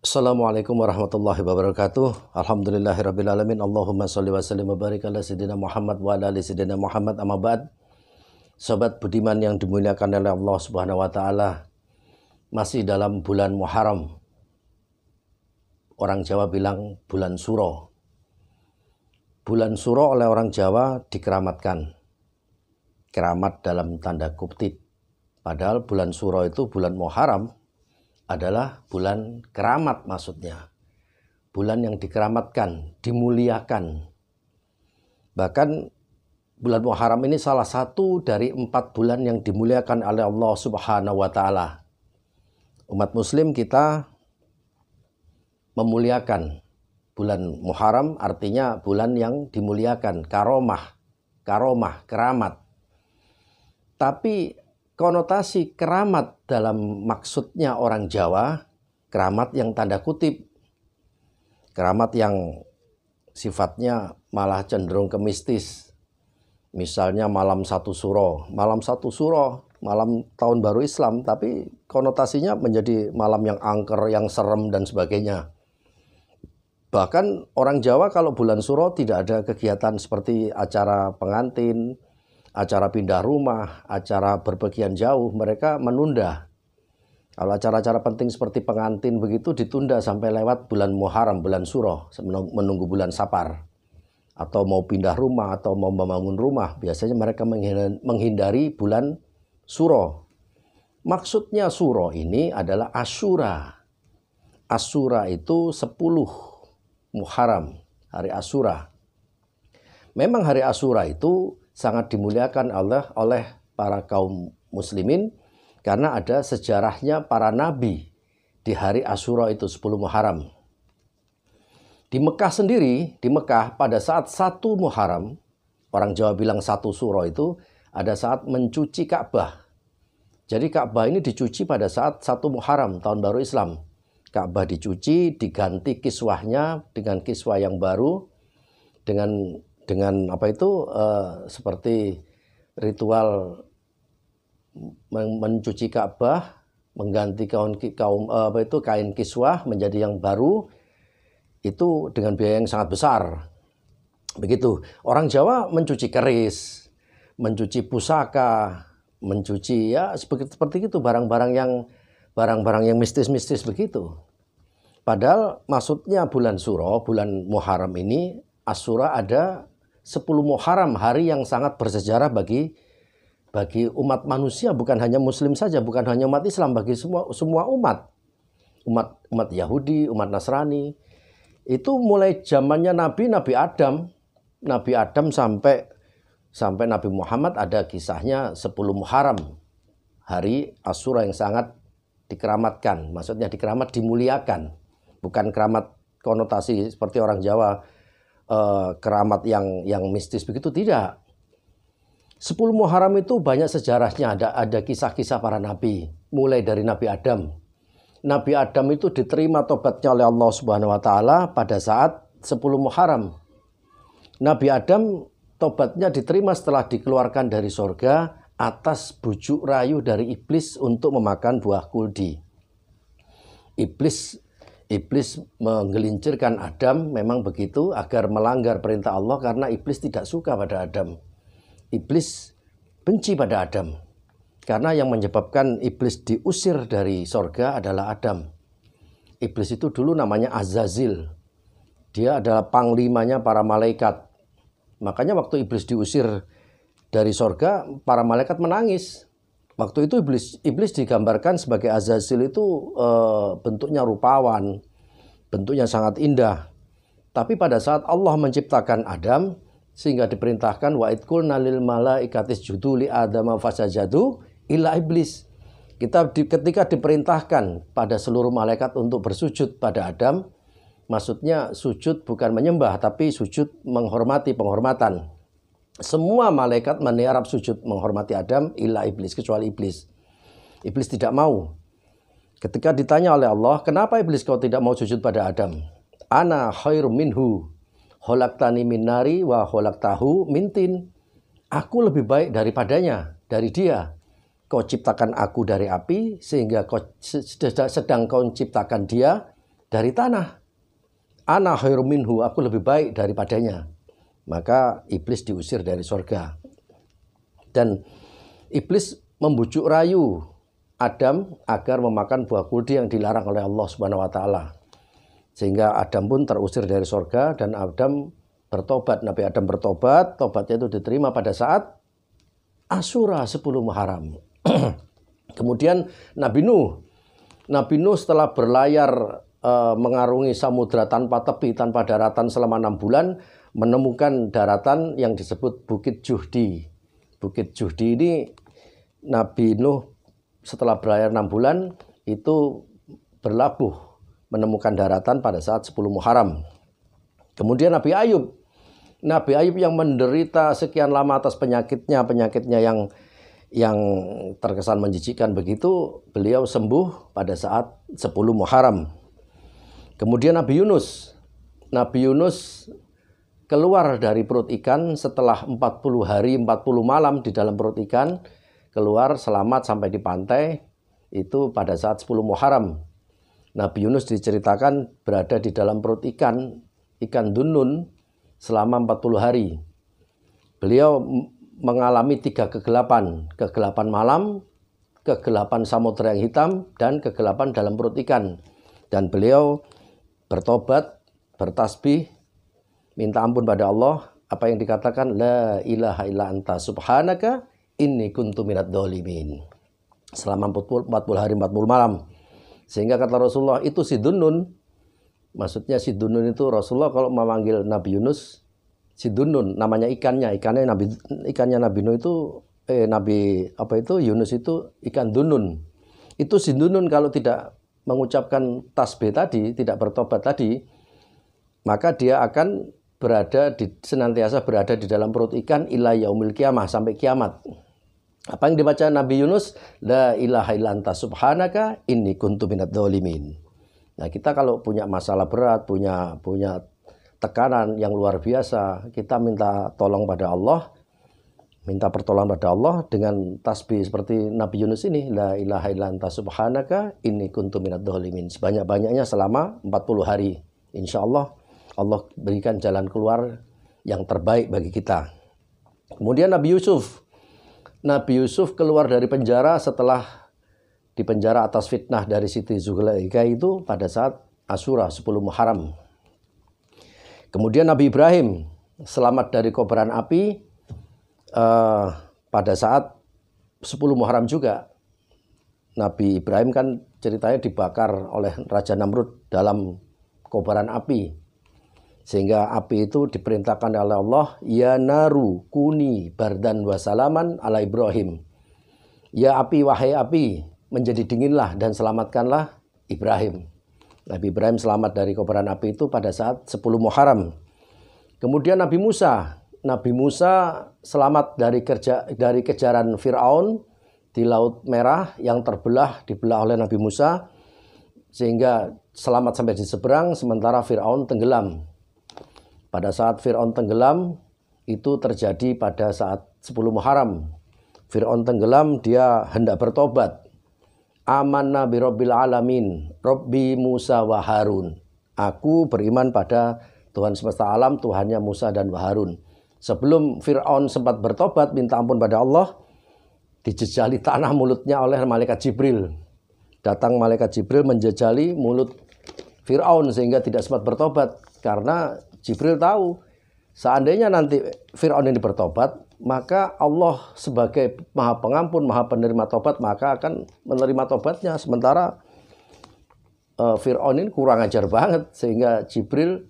Assalamualaikum warahmatullahi wabarakatuh. alamin. Allahumma shalli wa sallim wa barik ala sayidina Muhammad wa ala ali sayidina Muhammad amma ba'd. Sobat budiman yang dimuliakan oleh Allah subhanahu wa ta'ala. Masih dalam bulan Muharram. Orang Jawa bilang bulan suro. Bulan suro oleh orang Jawa dikeramatkan. Keramat dalam tanda kutip. Padahal bulan suro itu bulan Muharram adalah bulan keramat maksudnya. Bulan yang dikeramatkan, dimuliakan. Bahkan bulan Muharram ini salah satu dari empat bulan yang dimuliakan oleh Allah Subhanahu wa Ta'ala. Umat Muslim kita memuliakan bulan Muharram, artinya bulan yang dimuliakan, karomah, karomah, keramat. Tapi konotasi keramat dalam maksudnya orang Jawa, keramat yang tanda kutip, keramat yang sifatnya malah cenderung ke mistis. Misalnya malam satu suro, malam satu suro, malam tahun baru Islam, tapi konotasinya menjadi malam yang angker, yang serem dan sebagainya. Bahkan orang Jawa kalau bulan suro tidak ada kegiatan seperti acara pengantin, acara pindah rumah, acara berpergian jauh, mereka menunda. Kalau acara-acara penting seperti pengantin begitu ditunda sampai lewat bulan Muharram, bulan Suroh, menunggu bulan Sapar. Atau mau pindah rumah atau mau membangun rumah, biasanya mereka menghindari bulan Suroh. Maksudnya Suroh ini adalah Asyura. Asyura itu 10 Muharram, hari Asyura. Memang hari Asyura itu sangat dimuliakan Allah oleh para kaum muslimin karena ada sejarahnya para nabi di hari Asyura itu 10 Muharram. Di Mekah sendiri, di Mekah pada saat satu Muharram, orang Jawa bilang satu suro itu ada saat mencuci Ka'bah. Jadi Ka'bah ini dicuci pada saat satu Muharram tahun baru Islam. Ka'bah dicuci, diganti kiswahnya dengan kiswah yang baru, dengan dengan apa itu uh, seperti ritual mencuci Ka'bah, mengganti kaum, kaum uh, eh, apa itu kain kiswah menjadi yang baru itu dengan biaya yang sangat besar. Begitu. Orang Jawa mencuci keris, mencuci pusaka, mencuci ya seperti seperti itu barang-barang yang barang-barang yang mistis-mistis begitu. Padahal maksudnya bulan Suro, bulan Muharram ini Asura ada 10 Muharram hari yang sangat bersejarah bagi bagi umat manusia bukan hanya muslim saja bukan hanya umat Islam bagi semua semua umat umat umat Yahudi umat Nasrani itu mulai zamannya Nabi Nabi Adam Nabi Adam sampai sampai Nabi Muhammad ada kisahnya 10 Muharram hari Asura yang sangat dikeramatkan maksudnya dikeramat dimuliakan bukan keramat konotasi seperti orang Jawa uh, keramat yang yang mistis begitu tidak. sepuluh Muharram itu banyak sejarahnya, ada ada kisah-kisah para nabi, mulai dari Nabi Adam. Nabi Adam itu diterima tobatnya oleh Allah Subhanahu wa taala pada saat 10 Muharram. Nabi Adam tobatnya diterima setelah dikeluarkan dari surga atas bujuk rayu dari iblis untuk memakan buah kuldi. Iblis iblis menggelincirkan Adam memang begitu agar melanggar perintah Allah karena iblis tidak suka pada Adam. Iblis benci pada Adam. Karena yang menyebabkan iblis diusir dari sorga adalah Adam. Iblis itu dulu namanya Azazil. Dia adalah panglimanya para malaikat. Makanya waktu iblis diusir dari sorga, para malaikat menangis Waktu itu iblis iblis digambarkan sebagai Azazil itu e, bentuknya rupawan, bentuknya sangat indah. Tapi pada saat Allah menciptakan Adam sehingga diperintahkan wa nalil mala ikatis juduli Adam adama fasajadu ila iblis. Kita di, ketika diperintahkan pada seluruh malaikat untuk bersujud pada Adam, maksudnya sujud bukan menyembah tapi sujud menghormati penghormatan semua malaikat meniarap sujud menghormati Adam ilah iblis kecuali iblis. Iblis tidak mau. Ketika ditanya oleh Allah, "Kenapa iblis kau tidak mau sujud pada Adam?" "Ana khair minhu. Holaktani min nari wa holaktahu mintin. Aku lebih baik daripadanya, dari dia. Kau ciptakan aku dari api sehingga kau sedang kau ciptakan dia dari tanah. Ana khair minhu, aku lebih baik daripadanya maka iblis diusir dari sorga. Dan iblis membujuk rayu Adam agar memakan buah kuldi yang dilarang oleh Allah Subhanahu wa taala. Sehingga Adam pun terusir dari sorga dan Adam bertobat. Nabi Adam bertobat, tobatnya itu diterima pada saat Asura 10 Muharram. Kemudian Nabi Nuh. Nabi Nuh setelah berlayar e, mengarungi samudra tanpa tepi, tanpa daratan selama enam bulan, menemukan daratan yang disebut Bukit Juhdi. Bukit Juhdi ini Nabi Nuh setelah berlayar 6 bulan itu berlabuh menemukan daratan pada saat 10 Muharram. Kemudian Nabi Ayub. Nabi Ayub yang menderita sekian lama atas penyakitnya, penyakitnya yang yang terkesan menjijikkan begitu, beliau sembuh pada saat 10 Muharram. Kemudian Nabi Yunus. Nabi Yunus keluar dari perut ikan setelah 40 hari 40 malam di dalam perut ikan keluar selamat sampai di pantai itu pada saat 10 Muharram. Nabi Yunus diceritakan berada di dalam perut ikan, ikan dunun selama 40 hari. Beliau mengalami tiga kegelapan, kegelapan malam, kegelapan samudera yang hitam, dan kegelapan dalam perut ikan. Dan beliau bertobat, bertasbih, minta ampun pada Allah apa yang dikatakan la ilaha illa anta subhanaka inni kuntu minad dolimin selama 40, hari 40 malam sehingga kata Rasulullah itu si Dunun maksudnya si Dunun itu Rasulullah kalau memanggil Nabi Yunus si Dunun namanya ikannya ikannya Nabi ikannya Nabi Nuh itu eh Nabi apa itu Yunus itu ikan Dunun itu si Dunun kalau tidak mengucapkan tasbih tadi tidak bertobat tadi maka dia akan berada di senantiasa berada di dalam perut ikan ila yaumil kiamah sampai kiamat. Apa yang dibaca Nabi Yunus? La ilaha illanta subhanaka inni kuntu minadz dolimin. Nah, kita kalau punya masalah berat, punya punya tekanan yang luar biasa, kita minta tolong pada Allah, minta pertolongan pada Allah dengan tasbih seperti Nabi Yunus ini, la ilaha illanta subhanaka inni kuntu minadz dolimin. Sebanyak-banyaknya selama 40 hari. Insya Allah Allah berikan jalan keluar yang terbaik bagi kita. Kemudian Nabi Yusuf. Nabi Yusuf keluar dari penjara setelah di penjara atas fitnah dari Siti Zuhlaika itu pada saat Asura 10 Muharram. Kemudian Nabi Ibrahim selamat dari kobaran api uh, pada saat 10 Muharram juga. Nabi Ibrahim kan ceritanya dibakar oleh Raja Namrud dalam kobaran api. Sehingga api itu diperintahkan oleh Allah, Ya naru kuni bardan wasalaman ala Ibrahim. Ya api, wahai api, menjadi dinginlah dan selamatkanlah Ibrahim. Nabi Ibrahim selamat dari kobaran api itu pada saat 10 Muharram. Kemudian Nabi Musa, Nabi Musa selamat dari kerja dari kejaran Firaun di Laut Merah yang terbelah dibelah oleh Nabi Musa sehingga selamat sampai di seberang sementara Firaun tenggelam. Pada saat Fir'aun tenggelam, itu terjadi pada saat 10 Muharram. Fir'aun tenggelam, dia hendak bertobat. Amanna rabbil alamin, Robbi Musa wa Harun. Aku beriman pada Tuhan semesta alam, Tuhannya Musa dan Harun. Sebelum Fir'aun sempat bertobat, minta ampun pada Allah, dijejali tanah mulutnya oleh malaikat Jibril. Datang malaikat Jibril menjejali mulut Fir'aun sehingga tidak sempat bertobat karena Jibril tahu seandainya nanti Fir'aun ini bertobat, maka Allah sebagai maha pengampun, maha penerima tobat, maka akan menerima tobatnya. Sementara uh, Fir'aun ini kurang ajar banget, sehingga Jibril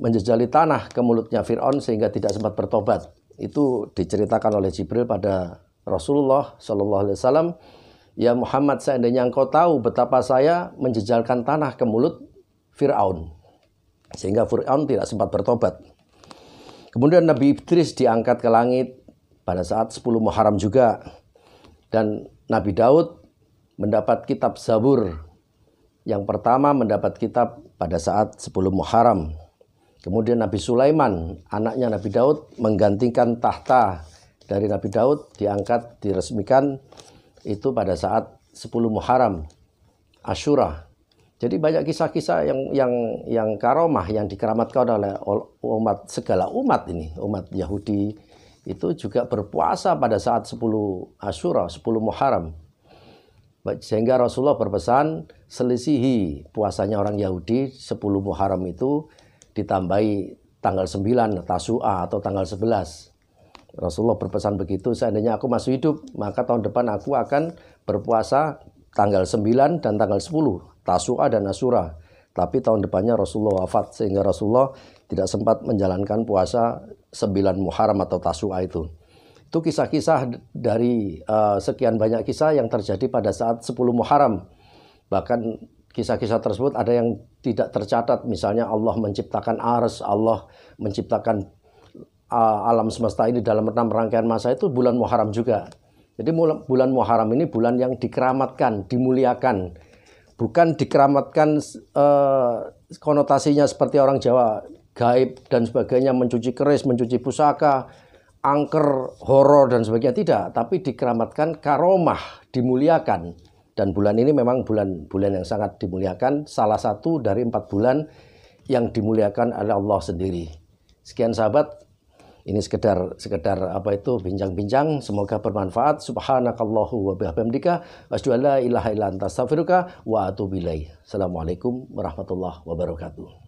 menjejali tanah ke mulutnya Fir'aun sehingga tidak sempat bertobat. Itu diceritakan oleh Jibril pada Rasulullah Shallallahu Alaihi Wasallam. Ya Muhammad, seandainya engkau tahu betapa saya menjejalkan tanah ke mulut Fir'aun. Sehingga Fir'aun tidak sempat bertobat. Kemudian Nabi Idris diangkat ke langit pada saat 10 Muharram juga. Dan Nabi Daud mendapat kitab Zabur. Yang pertama mendapat kitab pada saat 10 Muharram. Kemudian Nabi Sulaiman, anaknya Nabi Daud, menggantikan tahta dari Nabi Daud diangkat diresmikan itu pada saat 10 Muharram Asyura jadi banyak kisah-kisah yang yang yang karomah yang dikeramatkan oleh umat segala umat ini, umat Yahudi itu juga berpuasa pada saat 10 Asyura, 10 Muharram. Sehingga Rasulullah berpesan selisihi puasanya orang Yahudi 10 Muharram itu ditambahi tanggal 9 Tasu'a atau tanggal 11. Rasulullah berpesan begitu, seandainya aku masih hidup, maka tahun depan aku akan berpuasa tanggal 9 dan tanggal 10 Tasu'a dan Asura. Tapi tahun depannya Rasulullah wafat sehingga Rasulullah tidak sempat menjalankan puasa sembilan Muharram atau Tasu'a itu. Itu kisah-kisah dari uh, sekian banyak kisah yang terjadi pada saat 10 Muharram. Bahkan kisah-kisah tersebut ada yang tidak tercatat misalnya Allah menciptakan ars, Allah menciptakan uh, alam semesta ini dalam enam rangkaian masa itu bulan Muharram juga. Jadi bulan Muharram ini bulan yang dikeramatkan, dimuliakan bukan dikeramatkan eh, konotasinya seperti orang Jawa gaib dan sebagainya mencuci keris mencuci pusaka angker horor dan sebagainya tidak tapi dikeramatkan karomah dimuliakan dan bulan ini memang bulan bulan yang sangat dimuliakan salah satu dari empat bulan yang dimuliakan oleh Allah sendiri sekian sahabat ini sekedar sekedar apa itu bincang-bincang semoga bermanfaat. Subhanakallahu wa bihamdika asyhadu an la ilaha illa anta astaghfiruka wa atubu ilaihi Assalamualaikum warahmatullahi wabarakatuh.